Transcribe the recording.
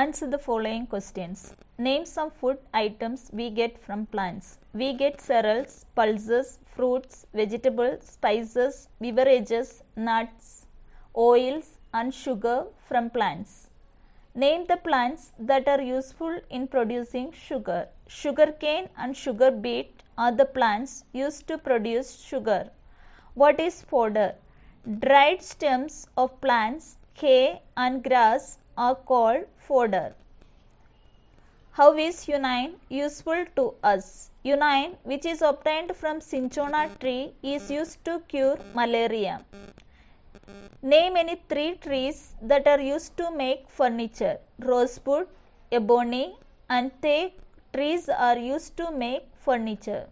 Answer the following questions. Name some food items we get from plants. We get cereals, pulses, fruits, vegetables, spices, beverages, nuts, oils and sugar from plants. Name the plants that are useful in producing sugar. Sugarcane and sugar beet are the plants used to produce sugar. What is fodder? Dried stems of plants, hay and grass are called fodder. How is unine useful to us? Unine which is obtained from cinchona tree is used to cure malaria. Name any three trees that are used to make furniture. Rosewood, ebony and teak trees are used to make furniture.